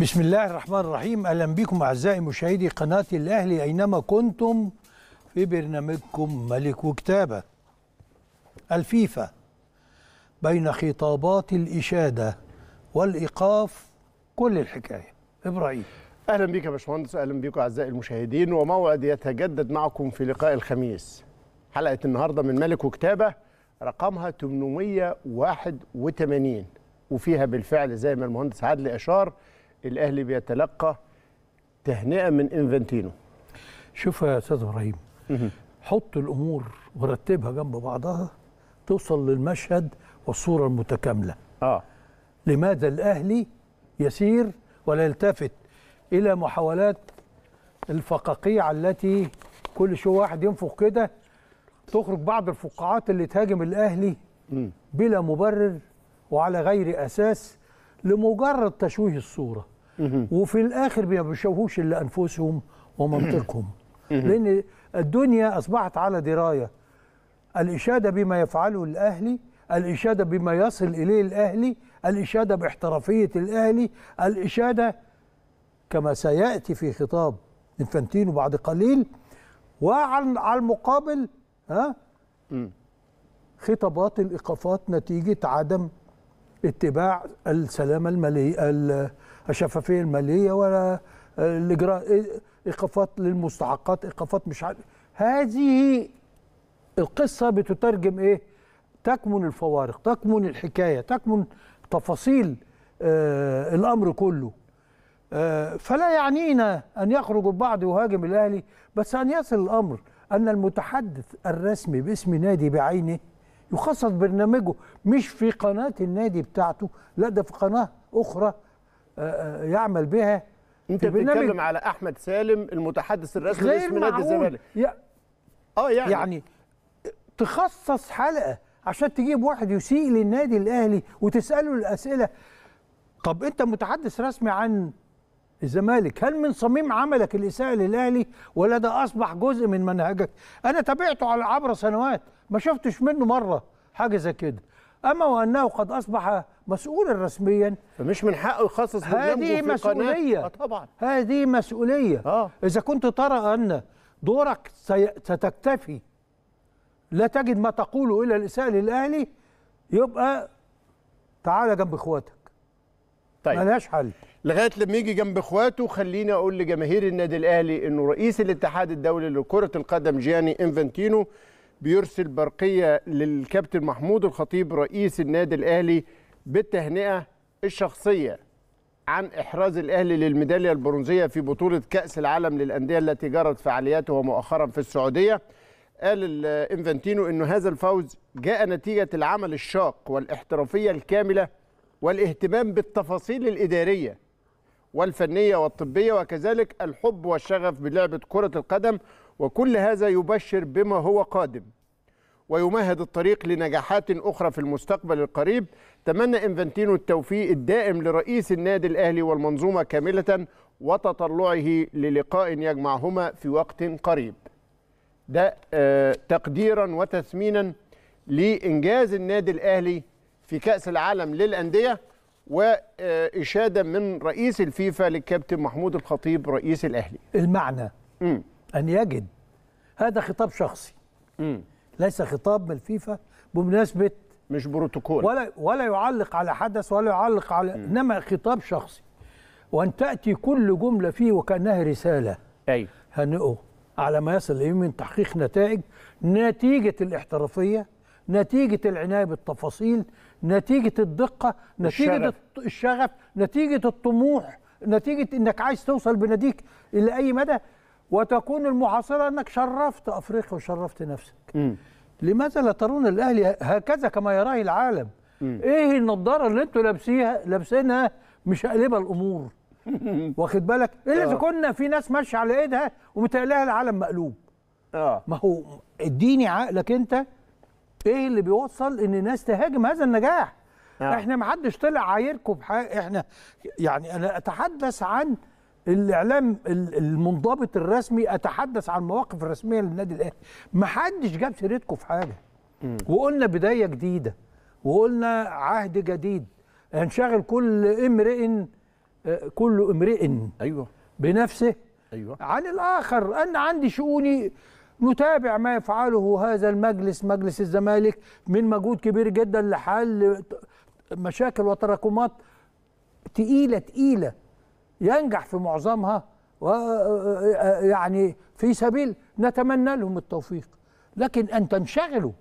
بسم الله الرحمن الرحيم اهلا بكم اعزائي مشاهدي قناه الاهلي اينما كنتم في برنامجكم ملك وكتابه الفيفا بين خطابات الاشاده والايقاف كل الحكايه ابراهيم اهلا بك يا باشمهندس اهلا بكم اعزائي المشاهدين وموعد يتجدد معكم في لقاء الخميس حلقه النهارده من ملك وكتابه رقمها 881 وفيها بالفعل زي ما المهندس عادل اشار الاهلي بيتلقى تهنئه من انفنتينو شوف يا استاذ ابراهيم حط الامور ورتبها جنب بعضها توصل للمشهد والصوره المتكامله اه لماذا الاهلي يسير ولا يلتفت الى محاولات الفقاقيع التي كل شويه واحد ينفخ كده تخرج بعض الفقاعات اللي تهاجم الاهلي بلا مبرر وعلى غير اساس لمجرد تشويه الصوره وفي الاخر ما بيشوفوش الا انفسهم ومنطقهم لان الدنيا اصبحت على درايه الاشاده بما يفعله الاهلي الاشاده بما يصل اليه الاهلي الاشاده باحترافيه الاهلي الاشاده كما سياتي في خطاب انفانتينو بعد قليل وعلى المقابل ها خطابات الايقافات نتيجه عدم اتباع السلامه الماليه الشفافيه الماليه ولا الاجراء ايقافات للمستحقات ايقافات مش عارف هذه القصه بتترجم ايه تكمن الفوارق تكمن الحكايه تكمن تفاصيل آه الامر كله آه فلا يعنينا ان يخرج البعض يهاجم الاهلي بس ان يصل الامر ان المتحدث الرسمي باسم نادي بعينه يخصص برنامجه مش في قناه النادي بتاعته لا ده في قناه اخرى آه، آه، يعمل بها انت بتتكلم على احمد سالم المتحدث الرسمي لاسم نادي الزمالك اه يعني يعني تخصص حلقه عشان تجيب واحد يسيء للنادي الاهلي وتساله الاسئله طب انت متحدث رسمي عن الزمالك هل من صميم عملك الاساءه للاهلي ولا ده اصبح جزء من منهجك انا تابعته على عبر سنوات ما شفتش منه مره حاجه زي كده اما وانه قد اصبح مسؤولا رسميا فمش من حقه يخصص هذه مسؤوليه آه طبعا هذه مسؤوليه آه. اذا كنت ترى ان دورك ستكتفي لا تجد ما تقوله الا الاساءه للاهلي يبقى تعالى جنب اخواتك طيب ملهاش حل لغايه لما يجي جنب اخواته خليني اقول لجماهير النادي الاهلي انه رئيس الاتحاد الدولي لكره القدم جياني انفانتينو بيرسل برقيه للكابتن محمود الخطيب رئيس النادي الاهلي بالتهنئه الشخصيه عن احراز الاهلي للميداليه البرونزيه في بطوله كاس العالم للانديه التي جرت فعالياتها مؤخرا في السعوديه قال الانفنتينو انه هذا الفوز جاء نتيجه العمل الشاق والاحترافيه الكامله والاهتمام بالتفاصيل الاداريه والفنية والطبية وكذلك الحب والشغف بلعبة كرة القدم وكل هذا يبشر بما هو قادم ويمهد الطريق لنجاحات أخرى في المستقبل القريب تمنى إنفانتينو التوفيق الدائم لرئيس النادي الأهلي والمنظومة كاملة وتطلعه للقاء يجمعهما في وقت قريب ده آه، تقديرا وتثمينا لإنجاز النادي الأهلي في كأس العالم للأندية وإشادة من رئيس الفيفا للكابتن محمود الخطيب رئيس الأهلي المعنى م. أن يجد هذا خطاب شخصي م. ليس خطاب من الفيفا بمناسبة مش بروتوكول ولا ولا يعلق على حدث ولا يعلق على م. انما خطاب شخصي وان تاتي كل جمله فيه وكانها رساله ايوه هنئه على ما يصل اليه من تحقيق نتائج نتيجه الاحترافيه نتيجه العنايه بالتفاصيل نتيجه الدقه نتيجه الشغف, الشغف نتيجه الطموح نتيجه انك عايز توصل بناديك الى اي مدى وتكون المحاصره انك شرفت افريقيا وشرفت نفسك م. لماذا لا ترون الاهلي هكذا كما يراه العالم م. ايه النضاره اللي انتوا لابسيها لابسينها مش قلبة الامور واخد بالك الا اذا آه. كنا في ناس ماشيه على ايدها ومتقلها العالم مقلوب اه ما هو اديني عقلك انت ايه اللي بيوصل ان الناس تهاجم هذا النجاح نعم. احنا ما حدش طلع عايركم بحاجه احنا يعني انا اتحدث عن الاعلام المنضبط الرسمي اتحدث عن المواقف الرسميه للنادي الاهلي ما حدش جاب سيرتكم في حاجه وقلنا بدايه جديده وقلنا عهد جديد هنشغل كل امرئ آه، كل امرئ ايوه بنفسه ايوه عن الاخر انا عندي شؤوني نتابع ما يفعله هذا المجلس مجلس الزمالك من مجهود كبير جدا لحل مشاكل وتراكمات تقيلة تقيلة ينجح في معظمها يعني في سبيل نتمنى لهم التوفيق لكن أن تنشغلوا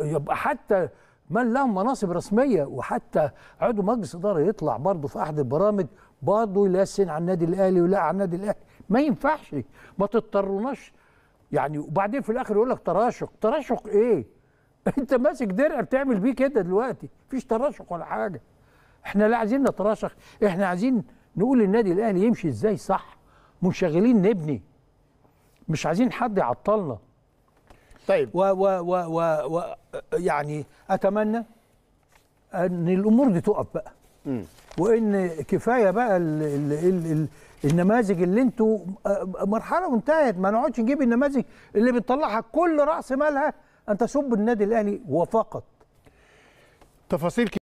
يبقى حتى من لهم مناصب رسمية وحتى عضو مجلس إدارة يطلع برضه في أحد البرامج برضه يلسن على النادي الأهلي ولا على النادي الأهلي ما ينفعش ما تضطروناش يعني وبعدين في الاخر يقول لك تراشق تراشق ايه انت ماسك درع بتعمل بيه كده دلوقتي مفيش تراشق ولا حاجه احنا لا عايزين نتراشق احنا عايزين نقول للنادي الاهلي يمشي ازاي صح منشغلين نبني مش عايزين حد يعطلنا طيب و, و, و, و, و يعني اتمنى ان الامور دي تقف بقى م. وان كفايه بقى ال ال ال الـ النماذج اللي انتوا آه، آه، مرحله وانتهت ما نقعدش نجيب النماذج اللي بتطلعها كل راس مالها ان تسب النادي الاهلي وفقط تفاصيل